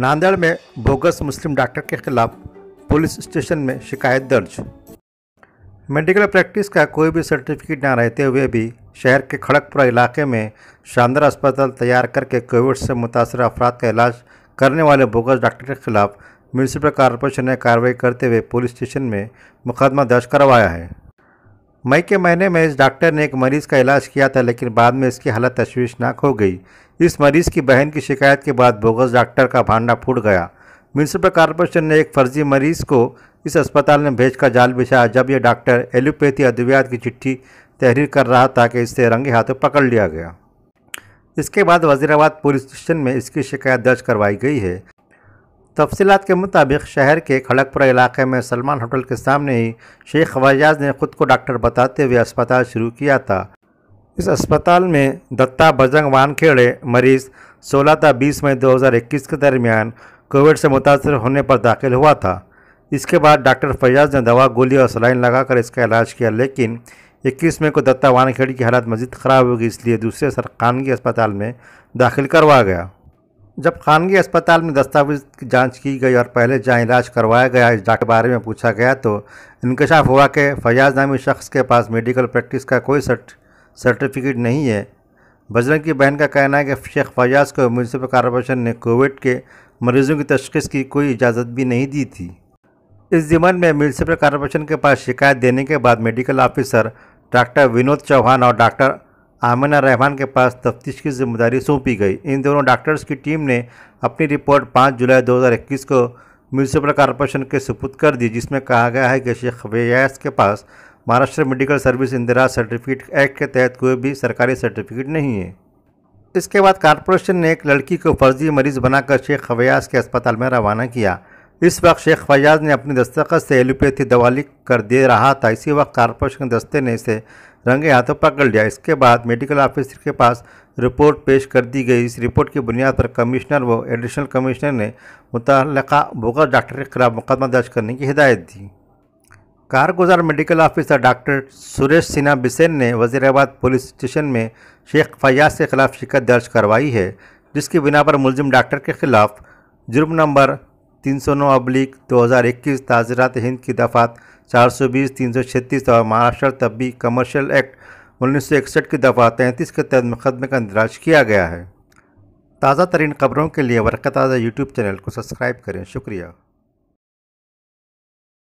नांदेड़ में बोगस मुस्लिम डॉक्टर के खिलाफ पुलिस स्टेशन में शिकायत दर्ज मेडिकल प्रैक्टिस का कोई भी सर्टिफिकेट ना रहते हुए भी शहर के खड़कपुरा इलाके में शानदार अस्पताल तैयार करके कोविड से मुतासर अफराद का इलाज करने वाले बोगस डॉक्टर के खिलाफ म्यूनसिपल कॉरपोरेशन ने कार्रवाई करते हुए पुलिस स्टेशन में मुकदमा दर्ज करवाया है मई के महीने में इस डॉक्टर ने एक मरीज़ का इलाज किया था लेकिन बाद में इसकी हालत तश्वीशनाक हो गई इस मरीज़ की बहन की शिकायत के बाद बोगस डॉक्टर का भांडा फूट गया म्यूनसिपल कॉरपोरेशन ने एक फर्जी मरीज़ को इस अस्पताल में भेजकर जाल बिछाया जब यह डॉक्टर एलोपैथी अद्वियात की चिट्ठी तहरीर कर रहा था कि इससे रंगे हाथों पकड़ लिया गया इसके बाद वजीराबाद पुलिस स्टेशन में इसकी शिकायत दर्ज करवाई गई है तफसीत के मुताबिक शहर के खड़गपुरा इलाके में सलमान होटल के सामने ही शेख खवाजाज ने खुद को डॉक्टर बताते हुए अस्पताल शुरू किया था इस अस्पताल में दत्ता बजरंग वानखेड़े मरीज़ 16 था 20 मई 2021 के दरमियान कोविड से मुतासर होने पर दाखिल हुआ था इसके बाद डॉक्टर फैयाज ने दवा गोली और सलाइन लगाकर इसका इलाज किया लेकिन 21 मई को दत्ता वानखेड़े की हालत मजीद ख़राब होगी इसलिए दूसरे सरकानगी अस्पताल में दाखिल करवा गया जब खानगी अस्पताल में दस्तावेज की जांच की गई और पहले जहाँ इलाज करवाया गया इस के बारे में पूछा गया तो इंकशाफ हुआ कि फयाज नामी शख्स के पास मेडिकल प्रैक्टिस का कोई सर्टिफिकेट नहीं है बजरंग की बहन का कहना है कि शेख फयाज को म्यूनसिपल कॉरपोरेशन ने कोविड के मरीजों की तशखीस की कोई इजाज़त भी नहीं दी थी इस ज़िमन में म्यूनसिपल कॉरपोरेशन के पास शिकायत देने के बाद medical officer doctor Vinod Chauhan और डॉक्टर आमिना रहमान के पास तफ्तीश की जिम्मेदारी सौंपी गई इन दोनों डॉक्टर्स की टीम ने अपनी रिपोर्ट 5 जुलाई 2021 को म्यूनसिपल कॉरपोरेशन के सुपुत कर दी जिसमें कहा गया है कि शेख वेस के पास महाराष्ट्र मेडिकल सर्विस इंदिराज सर्टिफिकेट एक्ट के तहत कोई भी सरकारी सर्टिफिकेट नहीं है इसके बाद कॉरपोरेशन ने एक लड़की को फर्जी मरीज बनाकर शेख खवैयास के अस्पताल में रवाना किया इस वक्त शेख फयाज ने अपनी दस्तखत से एलोपैथी दवा लिख कर दे रहा था इसी वक्त कॉरपोरेशन दस्ते ने इसे रंगे हाथों पकड़ लिया इसके बाद मेडिकल ऑफिसर के पास रिपोर्ट पेश कर दी गई इस रिपोर्ट की बुनियाद पर कमिश्नर व एडिशनल कमिश्नर ने मुतलका भोकर डॉक्टर के खिलाफ मुकदमा दर्ज करने की हिदायत दी कारगुजार medical officer doctor Suresh Sinha Bisen ने वजीराबाद पुलिस स्टेशन में शेख फयाज के खिलाफ शिकायत दर्ज करवाई है जिसकी बिना पर मुलजिम डॉक्टर के खिलाफ जुर्म नंबर तीन सौ नौ अब्लिक दो हज़ार इक्कीस ताजरात हिंद की दफ़ात चार सौ बीस तीन सौ छत्तीस और महाराष्ट्र तबी कमर्शल एक्ट उन्नीस सौ इकसठ की दफ़ा तैंतीस के तहत मुकदमे का इंदराज किया गया है ताज़ा तरीन खबरों के लिए वरक़ ताज़ा यूट्यूब चैनल को सब्सक्राइब करें शुक्रिया